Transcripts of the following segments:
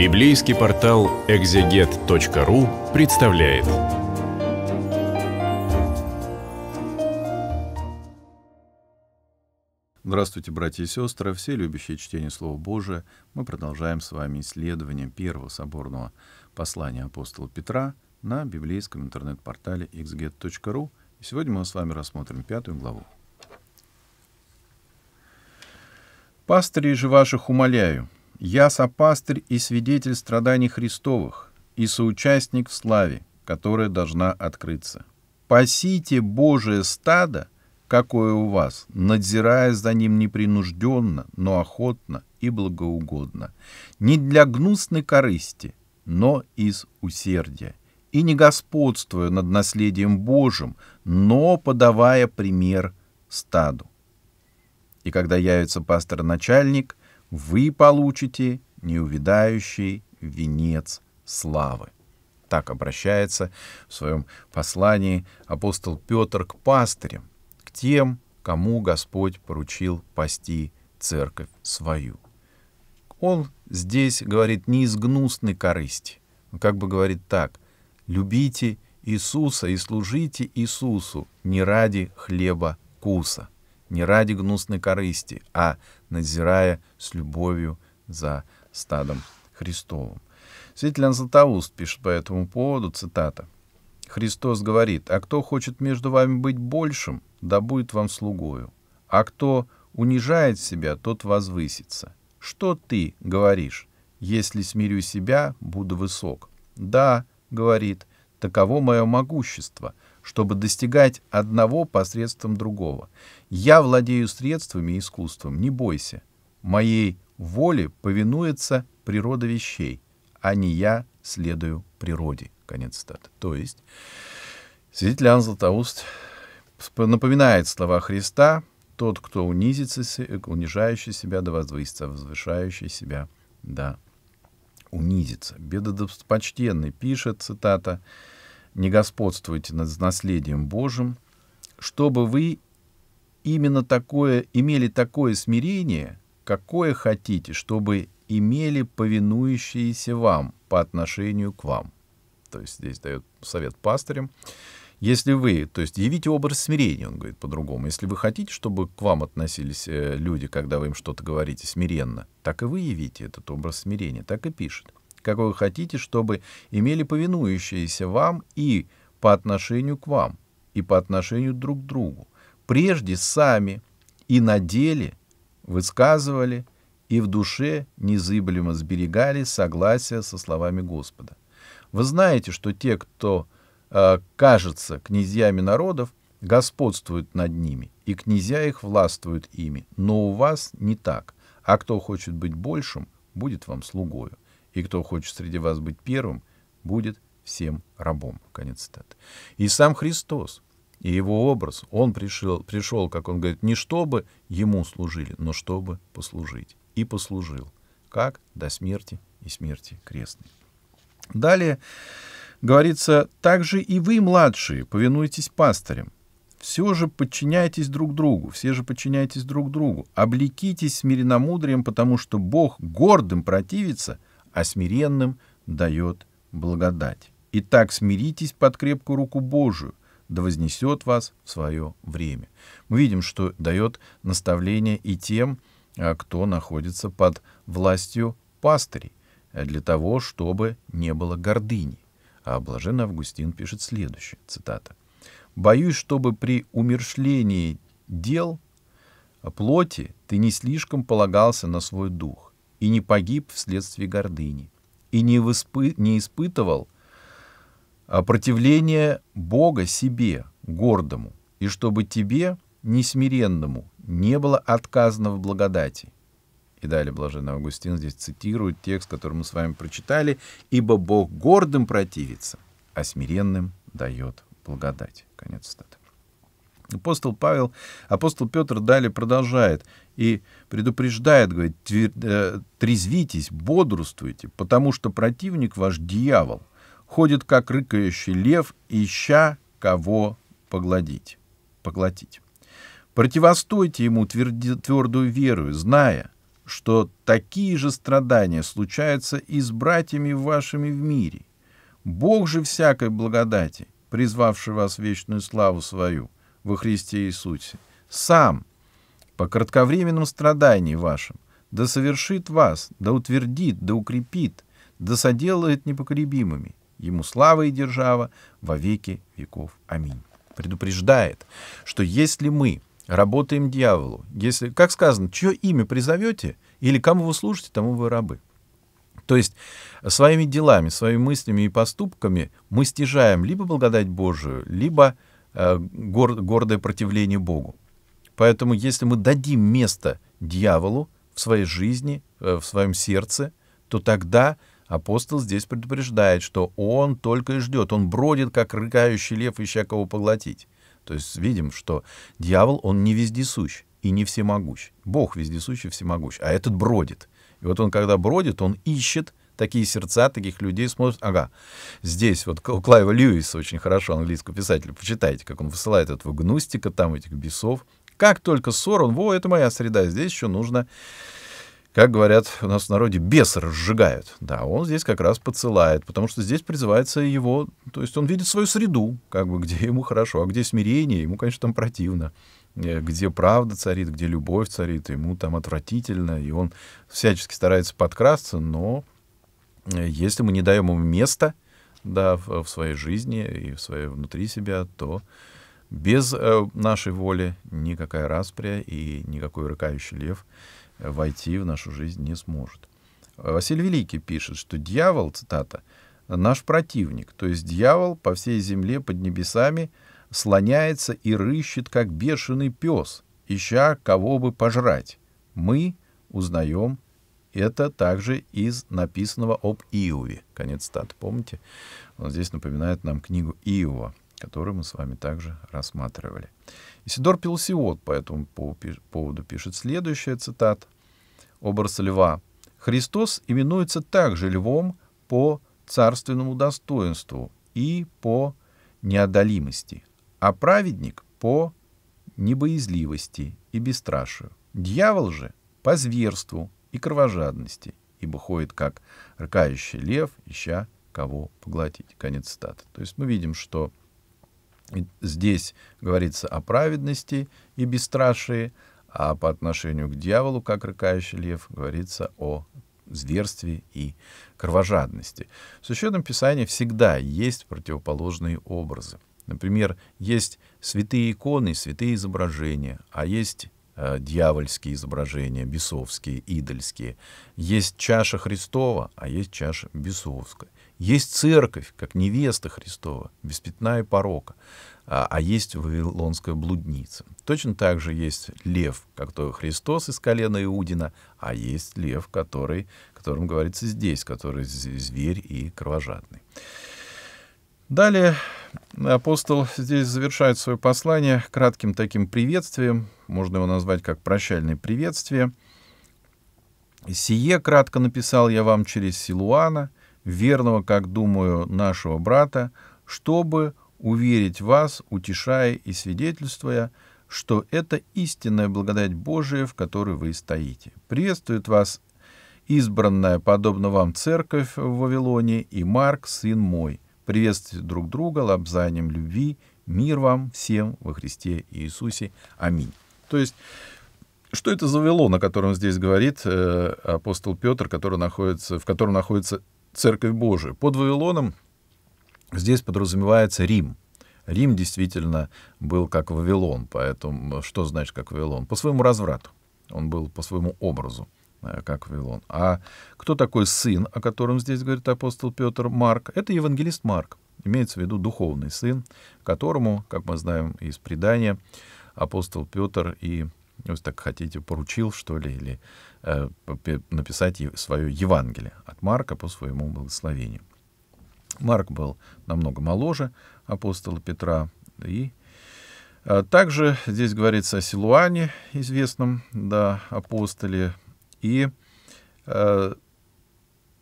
Библейский портал экзегет.ру представляет. Здравствуйте, братья и сестры, все любящие чтение Слова Божия. Мы продолжаем с вами исследование первого соборного послания апостола Петра на библейском интернет-портале exeget.ru. сегодня мы с вами рассмотрим пятую главу. «Пастырей же ваших умоляю, я сопастырь и свидетель страданий Христовых, и соучастник в славе, которая должна открыться. Пасите Божие стадо, какое у вас, надзирая за ним непринужденно, но охотно и благоугодно, не для гнусной корысти, но из усердия, и не господствуя над наследием Божьим, но подавая пример стаду. И когда явится пастор-начальник, вы получите неувидающий венец славы. Так обращается в своем послании апостол Петр к пастырям, к тем, кому Господь поручил пасти церковь свою. Он здесь говорит не из гнусной корысти, он как бы говорит так, любите Иисуса и служите Иисусу не ради хлеба куса — не ради гнусной корысти, а надзирая с любовью за стадом Христовым. Святитель Иоанн Златоуст пишет по этому поводу, цитата, «Христос говорит, а кто хочет между вами быть большим, да будет вам слугою, а кто унижает себя, тот возвысится. Что ты говоришь? Если смирю себя, буду высок. Да, говорит, таково мое могущество — чтобы достигать одного посредством другого. Я владею средствами и искусством, не бойся. Моей воле повинуется природа вещей, а не я следую природе. Конец цитаты. То есть свидетель Иоанн Златоуст напоминает слова Христа, тот, кто унизится, унижающий себя, да возвысится, возвышающий себя, да унизится. почтенный пишет, цитата, не господствуйте над наследием Божьим, чтобы вы именно такое, имели такое смирение, какое хотите, чтобы имели повинующиеся вам по отношению к вам. То есть здесь дает совет пастырям. Если вы, то есть явите образ смирения, он говорит по-другому. Если вы хотите, чтобы к вам относились э, люди, когда вы им что-то говорите смиренно, так и вы явите этот образ смирения, так и пишет какой хотите, чтобы имели повинующиеся вам и по отношению к вам, и по отношению друг к другу. Прежде сами и на деле высказывали и в душе незыблемо сберегали согласие со словами Господа. Вы знаете, что те, кто э, кажется князьями народов, господствуют над ними, и князья их властвуют ими. Но у вас не так. А кто хочет быть большим, будет вам слугою и кто хочет среди вас быть первым, будет всем рабом». Конец цитаты. И сам Христос, и его образ, он пришел, пришел, как он говорит, не чтобы ему служили, но чтобы послужить. И послужил. Как? До смерти и смерти крестной. Далее говорится, «Также и вы, младшие, повинуйтесь пастырям, все же подчиняйтесь друг другу, все же подчиняйтесь друг другу, облекитесь смиренномудрием, потому что Бог гордым противится, а смиренным дает благодать. Итак, смиритесь под крепкую руку Божию, да вознесет вас в свое время. Мы видим, что дает наставление и тем, а, кто находится под властью пастырей, э, для того, чтобы не было гордыни. А блаженный Августин пишет следующее, цитата. «Боюсь, чтобы при умершлении дел а, плоти ты не слишком полагался на свой дух, и не погиб вследствие гордыни, и не, воспы... не испытывал противления Бога себе, гордому, и чтобы тебе, несмиренному, не было отказано в благодати. И далее блаженный Августин здесь цитирует текст, который мы с вами прочитали. «Ибо Бог гордым противится, а смиренным дает благодать». Конец цитаты. Апостол Павел, апостол Петр далее продолжает и предупреждает, говорит, э, трезвитесь, бодрствуйте, потому что противник ваш дьявол ходит, как рыкающий лев, ища кого погладить, поглотить. Противостойте ему тверди, твердую веру, зная, что такие же страдания случаются и с братьями вашими в мире. Бог же всякой благодати, призвавший вас в вечную славу свою – во Христе Иисусе, сам по кратковременном страдании вашим да совершит вас, да утвердит, да укрепит, да соделает непокоребимыми. Ему слава и держава во веки веков. Аминь. Предупреждает, что если мы работаем дьяволу, если, как сказано, чье имя призовете или кому вы служите, тому вы рабы. То есть своими делами, своими мыслями и поступками мы стяжаем либо благодать Божию, либо э, Э, гордое противление Богу. Поэтому если мы дадим место дьяволу в своей жизни, э, в своем сердце, то тогда апостол здесь предупреждает, что он только и ждет, он бродит, как рыкающий лев, ища кого поглотить. То есть видим, что дьявол, он не вездесущ и не всемогущ. Бог вездесущ и всемогущ, а этот бродит. И вот он, когда бродит, он ищет, такие сердца таких людей смотрят. Ага, здесь вот у Клайва Льюиса очень хорошо английского писателя, почитайте, как он высылает этого гнустика, там этих бесов. Как только ссор, он, во, это моя среда, здесь еще нужно как говорят у нас в народе, бес разжигают. Да, он здесь как раз подсылает, потому что здесь призывается его, то есть он видит свою среду, как бы, где ему хорошо, а где смирение, ему, конечно, там противно. Э, где правда царит, где любовь царит, ему там отвратительно, и он всячески старается подкрасться, но если мы не даем ему места да, в, в своей жизни и в своей внутри себя, то без э, нашей воли никакая распря и никакой рыкающий лев э, войти в нашу жизнь не сможет. Василий Великий пишет, что дьявол, цитата, наш противник, то есть дьявол по всей земле под небесами слоняется и рыщет, как бешеный пес, ища кого бы пожрать. Мы узнаем это также из написанного об Иове. Конец стат. Помните? Он здесь напоминает нам книгу Иова, которую мы с вами также рассматривали. Исидор Пелсиот по этому поводу пишет следующая цитат: Образ льва. Христос именуется также львом по царственному достоинству и по неодолимости, а праведник — по небоязливости и бесстрашию. Дьявол же — по зверству и кровожадности, ибо ходит как рыкающий лев, ища кого поглотить. Конец цитаты. То есть мы видим, что здесь говорится о праведности и бесстрашии, а по отношению к дьяволу, как рыкающий лев, говорится о зверстве и кровожадности. В Священном Писании всегда есть противоположные образы. Например, есть святые иконы, святые изображения, а есть Э, дьявольские изображения, бесовские, идольские. Есть чаша Христова, а есть чаша бесовская. Есть церковь, как невеста Христова, без пятна и порока, а, а есть вавилонская блудница. Точно так же есть лев, как который Христос из колена Иудина, а есть лев, который, которым говорится здесь, который зверь и кровожадный. Далее э, апостол здесь завершает свое послание кратким таким приветствием, можно его назвать как прощальное приветствие. «Сие кратко написал я вам через Силуана, верного, как думаю, нашего брата, чтобы уверить вас, утешая и свидетельствуя, что это истинная благодать Божия, в которой вы стоите. Приветствует вас избранная, подобно вам, церковь в Вавилоне и Марк, сын мой» Приветствуйте друг друга лобзанием любви. Мир вам всем во Христе Иисусе. Аминь. То есть что это за Вавилон, о котором здесь говорит э, апостол Петр, который находится, в котором находится Церковь Божия? Под Вавилоном здесь подразумевается Рим. Рим действительно был как Вавилон, поэтому что значит как Вавилон? По своему разврату. Он был по своему образу. Э, как Вавилон. А кто такой сын, о котором здесь говорит апостол Петр Марк? Это евангелист Марк. Имеется в виду духовный сын, которому, как мы знаем из предания, апостол Петр и, ну, если так хотите, поручил, что ли, или э, написать свое Евангелие от Марка по своему благословению. Марк был намного моложе апостола Петра, и э, также здесь говорится о Силуане, известном да, апостоле, и э,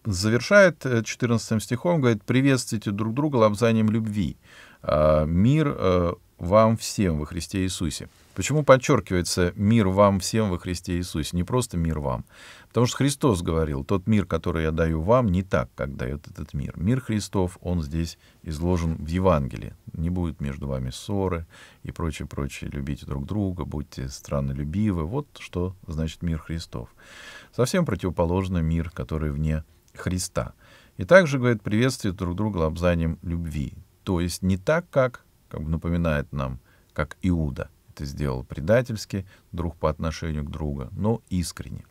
завершает 14 э, стихом, говорит, «Приветствуйте друг друга лобзанием любви. Э, мир э, вам всем во Христе Иисусе». Почему подчеркивается «мир вам всем во Христе Иисусе», не просто «мир вам», потому что Христос говорил, тот мир, который я даю вам, не так, как дает этот мир. Мир Христов, он здесь изложен в Евангелии. Не будет между вами ссоры и прочее, прочее. Любите друг друга, будьте странолюбивы. Вот что значит мир Христов. Совсем противоположный мир, который вне Христа. И также, говорит, приветствует друг друга лобзанием любви. То есть не так, как, как бы напоминает нам, как Иуда — это сделал предательски, друг по отношению к другу, но искренне.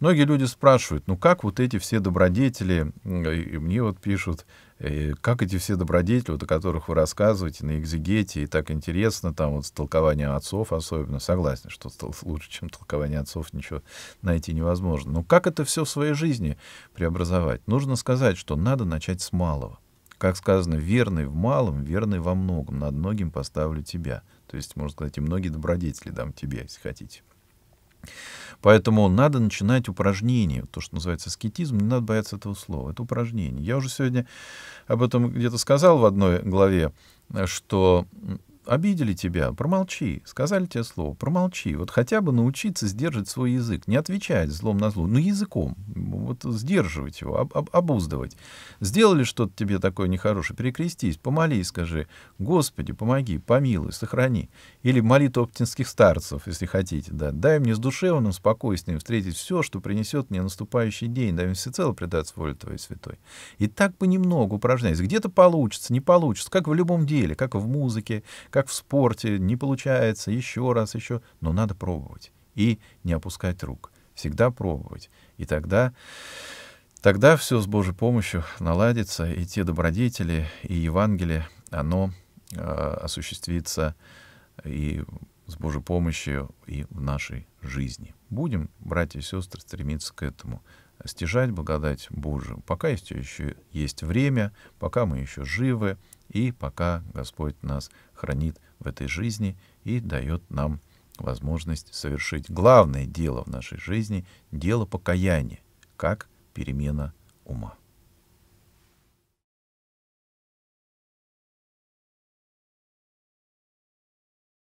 Многие люди спрашивают, ну как вот эти все добродетели, э, и мне вот пишут, «Э, как эти все добродетели, вот, о которых вы рассказываете на экзегете, и так интересно, там вот толкование отцов особенно, согласен, что лучше, чем толкование отцов, ничего найти невозможно. Но как это все в своей жизни преобразовать? Нужно сказать, что надо начать с малого как сказано, верный в малом, верный во многом, над многим поставлю тебя. То есть, можно сказать, и многие добродетели дам тебе, если хотите. Поэтому надо начинать упражнение, то, что называется аскетизм, не надо бояться этого слова, это упражнение. Я уже сегодня об этом где-то сказал в одной главе, э, что обидели тебя, промолчи, сказали тебе слово, промолчи. Вот хотя бы научиться сдерживать свой язык, не отвечать злом на зло, но ну, языком, вот сдерживать его, об, об, обуздывать. Сделали что-то тебе такое нехорошее, перекрестись, помолись, скажи, Господи, помоги, помилуй, сохрани. Или молитву оптинских старцев, если хотите, да. Дай мне с душевным спокойствием встретить все, что принесет мне наступающий день, дай мне всецело предаться воле Твоей Святой. И так понемногу упражняйся. Где-то получится, не получится, как в любом деле, как в музыке, как как в спорте, не получается, еще раз, еще. Но надо пробовать и не опускать рук. Всегда пробовать. И тогда, тогда все с Божьей помощью наладится, и те добродетели, и Евангелие, оно э, осуществится и с Божьей помощью и в нашей жизни. Будем, братья и сестры, стремиться к этому стяжать благодать Божию, пока есть, еще есть время, пока мы еще живы, и пока Господь нас хранит в этой жизни и дает нам возможность совершить главное дело в нашей жизни — дело покаяния, как перемена ума.